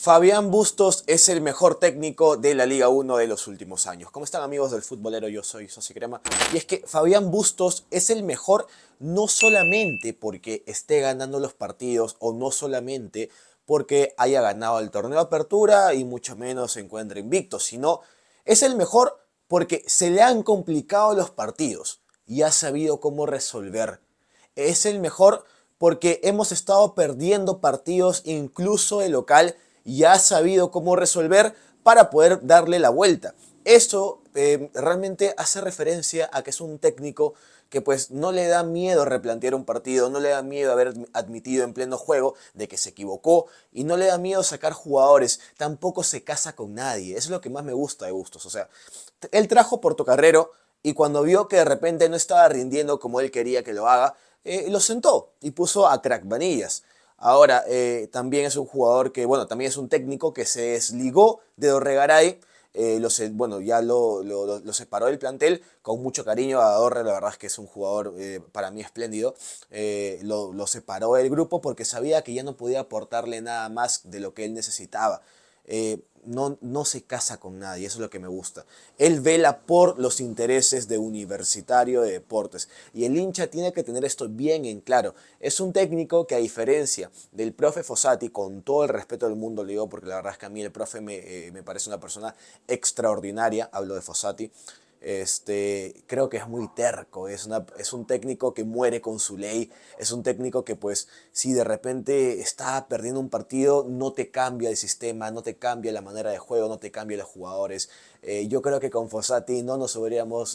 Fabián Bustos es el mejor técnico de la Liga 1 de los últimos años. ¿Cómo están amigos del futbolero? Yo soy Sosi Crema. Y es que Fabián Bustos es el mejor no solamente porque esté ganando los partidos o no solamente porque haya ganado el torneo de apertura y mucho menos se encuentra invicto, sino es el mejor porque se le han complicado los partidos y ha sabido cómo resolver. Es el mejor porque hemos estado perdiendo partidos incluso de local y ha sabido cómo resolver para poder darle la vuelta. eso eh, realmente hace referencia a que es un técnico que pues no le da miedo replantear un partido, no le da miedo haber admitido en pleno juego de que se equivocó y no le da miedo sacar jugadores, tampoco se casa con nadie, es lo que más me gusta de Bustos, o sea, él trajo Portocarrero y cuando vio que de repente no estaba rindiendo como él quería que lo haga, eh, lo sentó y puso a Crack Vanillas. Ahora, eh, también es un jugador que, bueno, también es un técnico que se desligó de Dorregaray. Eh, lo bueno, ya lo, lo, separó del plantel con mucho cariño a Dorre, la verdad es que es un jugador eh, para mí espléndido. lo, lo, separó del grupo porque sabía que ya no podía aportarle nada más de lo que él necesitaba. Eh, no, no se casa con nadie, eso es lo que me gusta. Él vela por los intereses de universitario de deportes y el hincha tiene que tener esto bien en claro. Es un técnico que a diferencia del profe Fossati, con todo el respeto del mundo le digo porque la verdad es que a mí el profe me, eh, me parece una persona extraordinaria, hablo de Fossati, este, creo que es muy terco, es, un técnico que muere con su ley, es un técnico que pues si de repente está perdiendo un partido, no te cambia el sistema, no te cambia la manera de juego, no te cambia los jugadores. Eh, yo creo que con Fossati no nos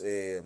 eh,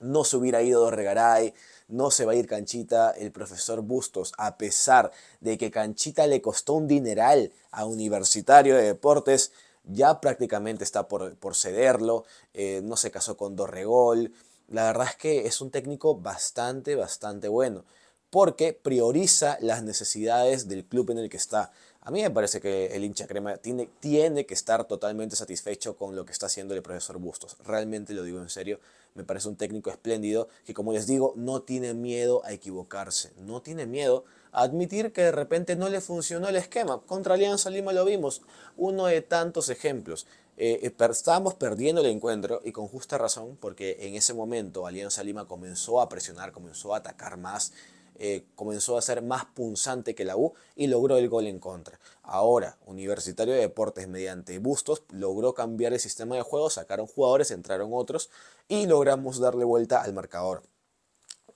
no se hubiera ido Regaray, no se va a ir Canchita, el profesor Bustos, a pesar de que Canchita le costó un dineral a Universitario de Deportes, ya prácticamente está por, cederlo, eh, no se casó con Dorregol. La verdad es que es un técnico bastante, bastante bueno porque prioriza las necesidades del club en el que está. A mí me parece que el hincha crema tiene, tiene que estar totalmente satisfecho con lo que está haciendo el profesor Bustos. Realmente lo digo en serio, me parece un técnico espléndido que como les digo, no tiene miedo a equivocarse, no tiene miedo a admitir que de repente no le funcionó el esquema. Contra Alianza Lima lo vimos, uno de tantos ejemplos. Eh, eh, estábamos perdiendo el encuentro y con justa razón porque en ese momento Alianza Lima comenzó a presionar, comenzó a atacar más. Eh, comenzó a ser más punzante que la U y logró el gol en contra. Ahora, Universitario de Deportes, mediante Bustos, logró cambiar el sistema de juego, sacaron jugadores, entraron otros y logramos darle vuelta al marcador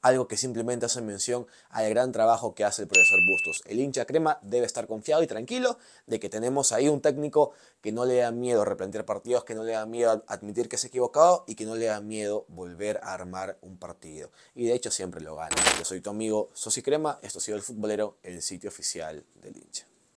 algo que simplemente hace mención al gran trabajo que hace el profesor Bustos. El hincha crema debe estar confiado y tranquilo de que tenemos ahí un técnico que no le da miedo replantear partidos, que no le da miedo admitir que se ha equivocado y que no le da miedo volver a armar un partido. Y de hecho siempre lo gana. Yo soy tu amigo Sosi Crema, esto ha sido El Futbolero, el sitio oficial del hincha.